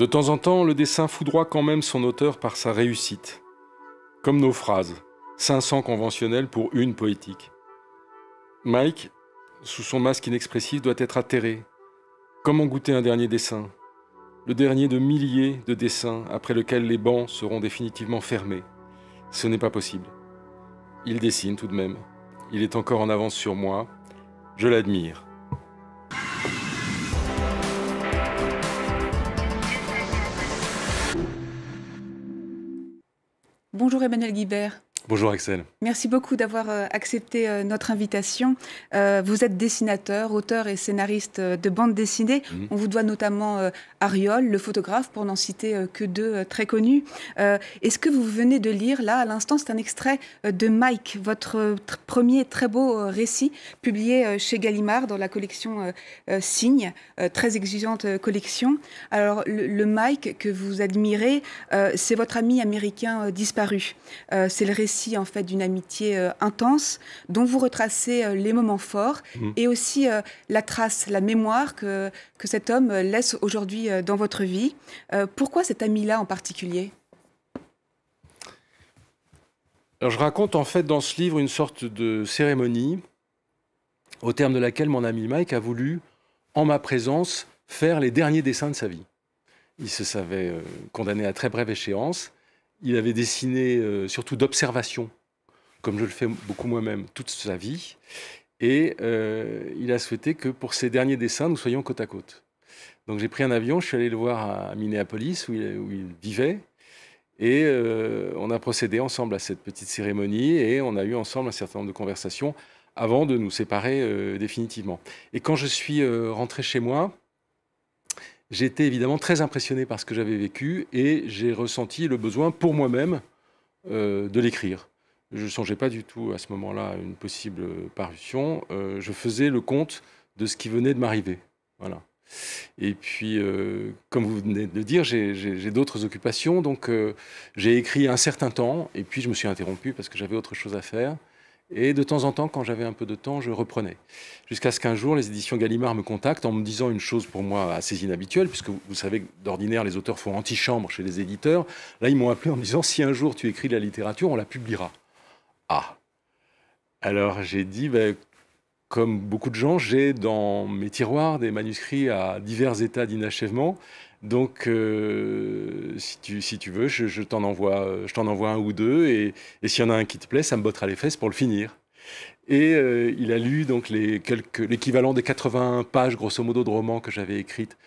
De temps en temps, le dessin foudroie quand même son auteur par sa réussite. Comme nos phrases, 500 conventionnelles pour une poétique. Mike, sous son masque inexpressif, doit être atterré. Comment goûter un dernier dessin Le dernier de milliers de dessins après lequel les bancs seront définitivement fermés. Ce n'est pas possible. Il dessine tout de même. Il est encore en avance sur moi. Je l'admire. Bonjour Emmanuel Guibert. Bonjour Axel. Merci beaucoup d'avoir euh, accepté euh, notre invitation. Euh, vous êtes dessinateur, auteur et scénariste de bande dessinée. Mhm. On vous doit notamment Ariol, le photographe, pour n'en citer que deux très connus. Est-ce que vous venez de lire, là, à l'instant, c'est un extrait de Mike, votre premier très beau récit publié chez Gallimard dans la collection Signe, très exigeante collection. Alors, le Mike que vous admirez, c'est votre ami américain disparu. C'est le récit en fait d'une amitié euh, intense dont vous retracez euh, les moments forts mm. et aussi euh, la trace, la mémoire que, cet homme laisse aujourd'hui dans votre vie. pourquoi cet ami-là en particulier je raconte en fait dans ce livre une sorte de cérémonie au terme de laquelle mon ami Mike a voulu, en ma présence, faire les derniers dessins de sa vie. Il se savait condamné à très brève échéance il avait dessiné euh, surtout d'observation, comme je le fais beaucoup moi-même, toute sa vie. Et euh, il a souhaité que pour ses derniers dessins, nous soyons côte à côte. Donc j'ai pris un avion, je suis allé le voir à Minneapolis, où il, vivait. Et euh, on a procédé ensemble à cette petite cérémonie et on a eu ensemble un certain nombre de conversations avant de nous séparer définitivement. Et quand je suis rentré chez moi, j'étais évidemment très impressionné par ce que j'avais vécu et j'ai ressenti le besoin pour moi-même euh, de l'écrire. Je ne songeais pas du tout à ce moment-là à une possible parution. Euh, je faisais le compte de ce qui venait de m'arriver. Voilà. Et puis, euh, comme vous venez de le dire, j'ai d'autres occupations. Donc, j'ai écrit un certain temps et puis je me suis interrompu parce que j'avais autre chose à faire. Et de temps en temps, quand j'avais un peu de temps, je reprenais. Jusqu'à ce qu'un jour, les éditions Gallimard me contactent en me disant une chose pour moi assez inhabituelle, puisque vous savez que d'ordinaire, les auteurs font antichambre chez les éditeurs. Là, ils m'ont appelé en me disant si un jour tu écris de la littérature, on la publiera. Ah Alors j'ai dit ben, comme beaucoup de gens, j'ai dans mes tiroirs des manuscrits à divers états d'inachèvement. Donc, euh, si, tu, si tu veux, je, t'en envoie, je t'en envoie un ou deux, et, et s'il y en a un qui te plaît, ça me bottera les fesses pour le finir. Et euh, il a lu donc les quelques, l'équivalent des 80 pages, grosso modo, de romans que j'avais écrites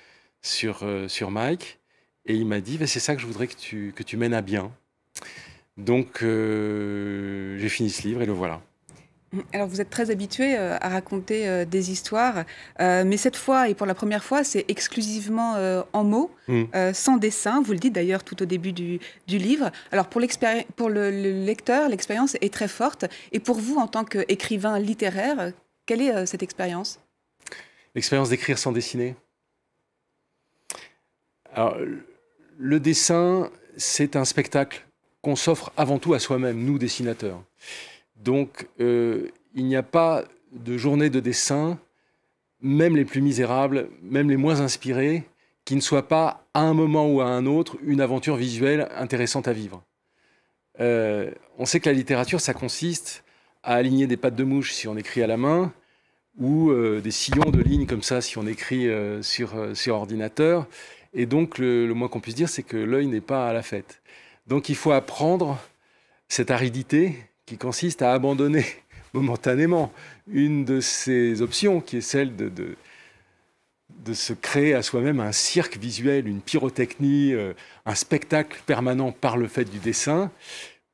sur, euh, sur Mike, et il m'a dit bah, c'est ça que je voudrais que tu, que tu mènes à bien. Donc, j'ai fini ce livre et le voilà. Alors vous êtes très habitué euh, à raconter euh, des histoires, euh, mais cette fois et pour la première fois, c'est exclusivement en mots, mmh. sans dessin. Vous le dites d'ailleurs tout au début du, livre. Alors pour, pour le lecteur, l'expérience est très forte. Et pour vous, en tant qu'écrivain littéraire, quelle est cette expérience L'expérience d'écrire sans dessiner. Alors, le dessin, c'est un spectacle qu'on s'offre avant tout à soi-même, nous dessinateurs. Donc, euh, il n'y a pas de journée de dessin, même les plus misérables, même les moins inspirés, qui ne soit pas, à un moment ou à un autre, une aventure visuelle intéressante à vivre. Euh, on sait que la littérature, ça consiste à aligner des pattes de mouche si on écrit à la main, ou euh, des sillons de lignes comme ça si on écrit sur, ordinateur. Et donc, le, le moins qu'on puisse dire, c'est que l'œil n'est pas à la fête. Donc, il faut apprendre cette aridité, qui consiste à abandonner momentanément une de ces options, qui est celle de, de, se créer à soi-même un cirque visuel, une pyrotechnie, euh, un spectacle permanent par le fait du dessin,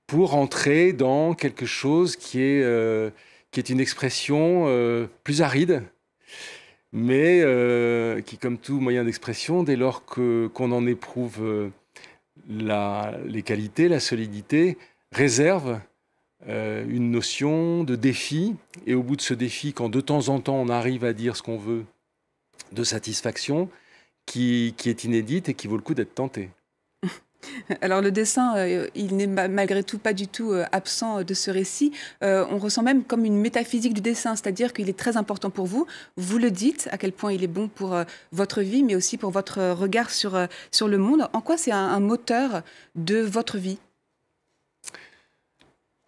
pour entrer dans quelque chose qui est, euh, qui est une expression euh, plus aride, mais qui, comme tout moyen d'expression, dès lors qu'on en éprouve les qualités, la solidité, réserve euh, une notion de défi, et au bout de ce défi, quand de temps en temps on arrive à dire ce qu'on veut, de satisfaction qui, est inédite et qui vaut le coup d'être tenté. Alors le dessin, euh, il n'est malgré tout pas du tout euh, absent de ce récit. on ressent même comme une métaphysique du dessin, c'est-à-dire qu'il est très important pour vous. Vous le dites, à quel point il est bon pour votre vie, mais aussi pour votre regard sur, sur le monde. En quoi c'est un moteur de votre vie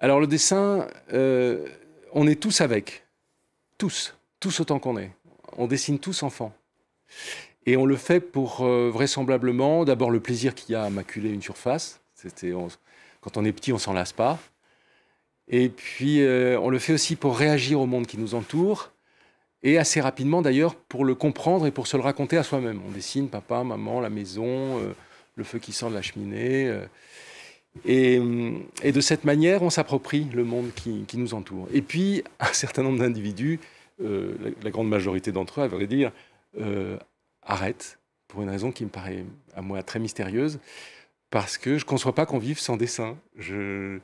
alors le dessin, euh, on est tous avec, tous, tous autant qu'on est. On dessine tous enfants. Et on le fait pour euh, vraisemblablement, d'abord le plaisir qu'il y a à maculer une surface. C'était, quand on est petit, on s'en lasse pas. Et puis euh, on le fait aussi pour réagir au monde qui nous entoure. Et assez rapidement d'ailleurs pour le comprendre et pour se le raconter à soi-même. On dessine papa, maman, la maison, le feu qui sent de la cheminée. Euh, et, de cette manière, on s'approprie le monde qui, nous entoure. Et puis, un certain nombre d'individus, euh, la, grande majorité d'entre eux, à dire, euh, arrêtent pour une raison qui me paraît à moi très mystérieuse, parce que je ne conçois pas qu'on vive sans dessin. Je,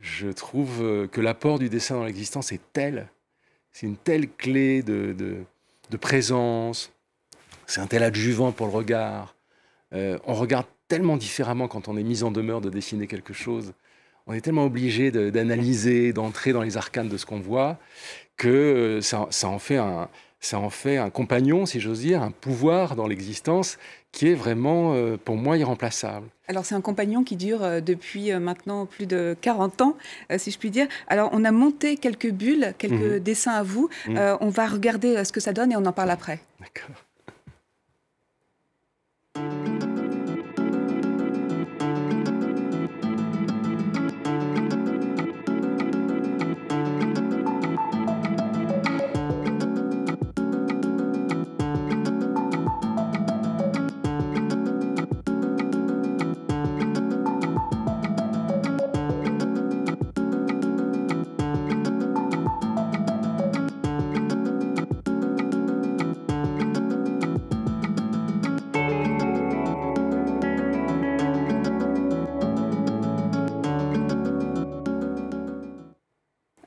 je trouve que l'apport du dessin dans l'existence est tel, c'est une telle clé de, de, présence, c'est un tel adjuvant pour le regard. on regarde tellement différemment quand on est mis en demeure de dessiner quelque chose. On est tellement obligé d'analyser, d'entrer dans les arcanes de ce qu'on voit, que euh, ça, en fait un, ça en fait un compagnon, si j'ose dire, un pouvoir dans l'existence qui est vraiment, euh, pour moi, irremplaçable. Alors c'est un compagnon qui dure euh, depuis maintenant plus de 40 ans, si je puis dire. Alors on a monté quelques bulles, quelques mhm. dessins à vous. Mhm. on va regarder ce que ça donne et on en parle après. D'accord.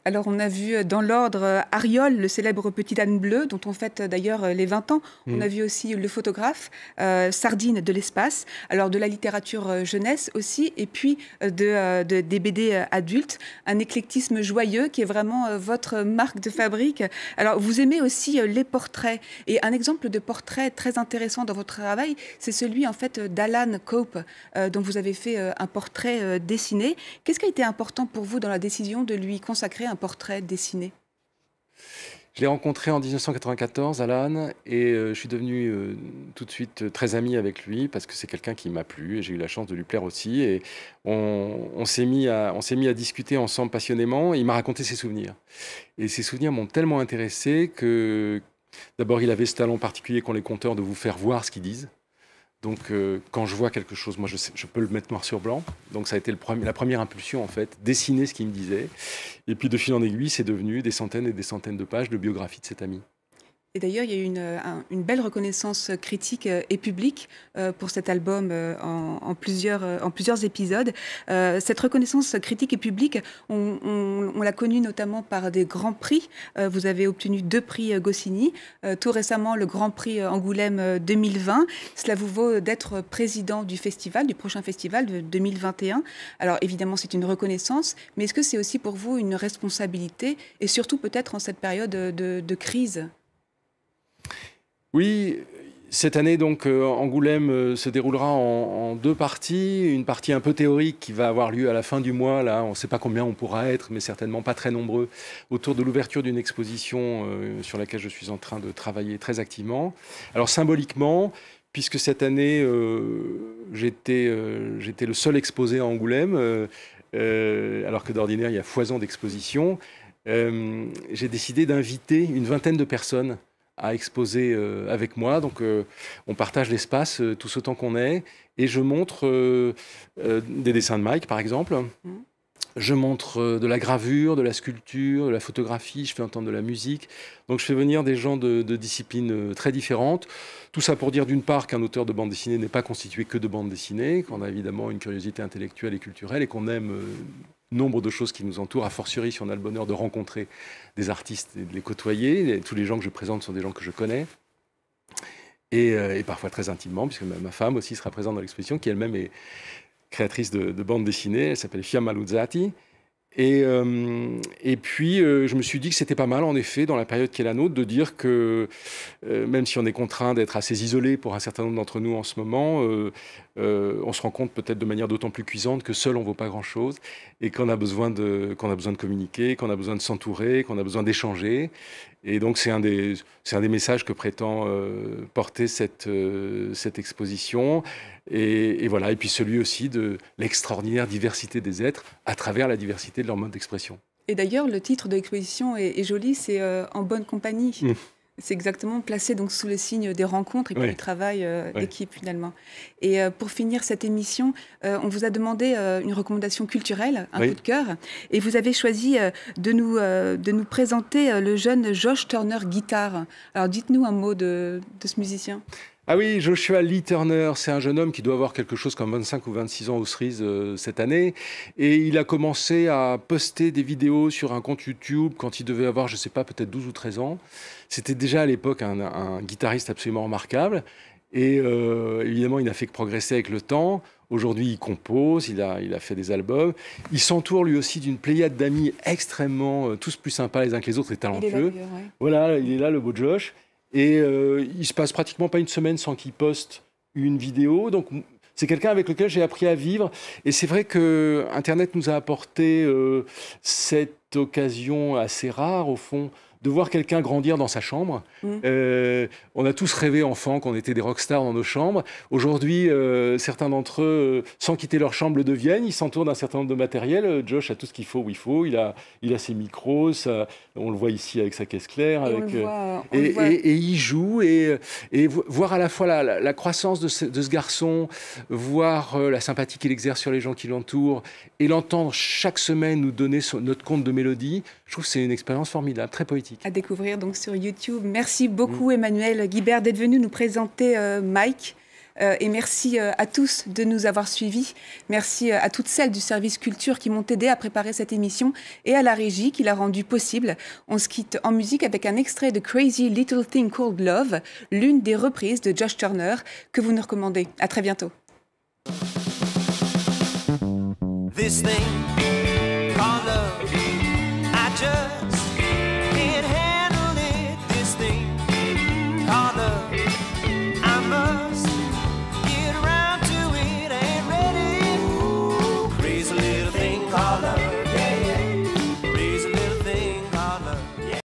Alors on a vu euh, dans l'ordre euh, Ariol, le célèbre Petit Âne Bleu, dont on fête euh, d'ailleurs les 20 ans. On mm. a vu aussi le photographe, Sardine de l'espace, alors de la littérature jeunesse aussi, et puis de, des BD adultes. Un éclectisme joyeux qui est vraiment votre marque de fabrique. Alors vous aimez aussi les portraits. Et un exemple de portrait très intéressant dans votre travail, c'est celui en fait d'Alan Cope, dont vous avez fait un portrait dessiné. Qu'est-ce qui a été important pour vous dans la décision de lui consacrer un portrait dessiné je l'ai rencontré en 1994, Alan, et euh, je suis devenu euh, tout de suite euh, très ami avec lui parce que c'est quelqu'un qui m'a plu et j'ai eu la chance de lui plaire aussi. Et on, s'est mis, à, on s'est mis discuter ensemble passionnément. Et il m'a raconté ses souvenirs. Et ses souvenirs m'ont tellement intéressé que d'abord, il avait ce talent particulier qu'ont les conteurs de vous faire voir ce qu'ils disent. Donc euh, quand je vois quelque chose, moi je, peux le mettre noir sur blanc. Donc ça a été le la première impulsion en fait, dessiner ce qu'il me disait. Et puis de fil en aiguille, c'est devenu des centaines et des centaines de pages de biographie de cet ami. Et d'ailleurs, il y a eu une, euh, belle reconnaissance critique euh, et publique euh, pour cet album en, plusieurs, en épisodes. Cette reconnaissance critique et publique, on, l'a connue notamment par des grands prix. Vous avez obtenu deux prix Goscinny, tout récemment le Grand Prix Angoulême 2020. Cela vous vaut d'être président du festival, du prochain festival de 2021. Alors évidemment, c'est une reconnaissance, mais est-ce que c'est aussi pour vous une responsabilité et surtout peut-être en cette période de crise oui, cette année, donc, euh, Angoulême euh, se déroulera en, deux parties. Une partie un peu théorique qui va avoir lieu à la fin du mois. Là, on ne sait pas combien on pourra être, mais certainement pas très nombreux, autour de l'ouverture d'une exposition euh, sur laquelle je suis en train de travailler très activement. Alors, symboliquement, puisque cette année, j'étais le seul exposé à Angoulême, alors que d'ordinaire, il y a foison d'expositions, j'ai décidé d'inviter une vingtaine de personnes à exposer euh, avec moi. Donc, euh, on partage l'espace euh, tout ce temps qu'on est. Et je montre des dessins de Mike, par exemple. Mmh. Je montre de la gravure, de la sculpture, de la photographie. Je fais entendre de la musique. Donc, je fais venir des gens de, de disciplines très différentes. Tout ça pour dire, d'une part, qu'un auteur de bande dessinée n'est pas constitué que de bande dessinée, qu'on a évidemment une curiosité intellectuelle et culturelle et qu'on aime nombre de choses qui nous entourent, a fortiori si on a le bonheur de rencontrer des artistes et de les côtoyer. Tous les gens que je présente sont des gens que je connais. Et, euh, parfois très intimement, puisque ma, femme aussi sera présente dans l'exposition, qui elle-même est créatrice de, bandes bande dessinée. Elle s'appelle Fiamma Luzzati. Euh, et, puis, euh, je me suis dit que c'était pas mal, en effet, dans la période qui est la nôtre, de dire que, euh, même si on est contraint d'être assez isolé pour un certain nombre d'entre nous en ce moment, on se rend compte peut-être de manière d'autant plus cuisante que seul on ne vaut pas grand-chose et qu'on a, qu'on a besoin de communiquer, qu'on a besoin de s'entourer, qu'on a besoin d'échanger. Et donc c'est un, des, un des messages que prétend euh, porter cette, euh, cette exposition. Et, voilà, et puis celui aussi de l'extraordinaire diversité des êtres à travers la diversité de leur mode d'expression. Et d'ailleurs, le titre de l'exposition est, joli, c'est euh, En bonne compagnie. Mmh. C'est exactement placé donc sous le signe des rencontres et du travail euh, d'équipe finalement. Et euh, pour finir cette émission, euh, on vous a demandé une recommandation culturelle, un coup de cœur, et vous avez choisi de nous de nous présenter le jeune Josh Turner Guitare. Alors dites-nous un mot de, ce musicien. Ah oui, Joshua Lee Turner, c'est un jeune homme qui doit avoir quelque chose comme 25 ou 26 ans au cerises cette année. Et il a commencé à poster des vidéos sur un compte YouTube quand il devait avoir, je ne sais pas, peut-être 12 ou 13 ans. C'était déjà à l'époque un, guitariste absolument remarquable. Et euh, évidemment, il n'a fait que progresser avec le temps. Aujourd'hui, il compose, il a, il a fait des albums. Il s'entoure lui aussi d'une pléiade d'amis extrêmement, euh, tous plus sympas les uns que les autres et talentueux. Voilà, il est là, le beau Josh. Et euh, il se passe pratiquement pas une semaine sans qu'il poste une vidéo. Donc, c'est quelqu'un avec lequel j'ai appris à vivre. Et c'est vrai que Internet nous a apporté euh, cette occasion assez rare, au fond, de voir quelqu'un grandir dans sa chambre. Mm. Euh, on a tous rêvé enfant qu'on était des rockstars dans nos chambres. Aujourd'hui, euh, certains d'entre eux, euh, sans quitter leur chambre, le deviennent. Ils s'entourent d'un certain nombre de matériel. Josh a tout ce qu'il faut où il faut. Il a, il a ses micros. on le voit ici avec sa caisse claire. Et, il joue. Et, voir à la fois la, croissance de ce, garçon, voir la sympathie qu'il exerce sur les gens qui l'entourent et l'entendre chaque semaine nous donner notre compte de mélodie, je trouve que c'est une expérience formidable, très poétique. À découvrir donc sur YouTube. Merci beaucoup Emmanuel Guibert d'être venu nous présenter euh, Mike. Euh, et merci euh, à tous de nous avoir suivis. Merci à toutes celles du service culture qui m'ont aidé à préparer cette émission et à la régie qui l'a rendue possible. On se quitte en musique avec un extrait de Crazy Little Thing Called Love, l'une des reprises de Josh Turner que vous nous recommandez. À très bientôt.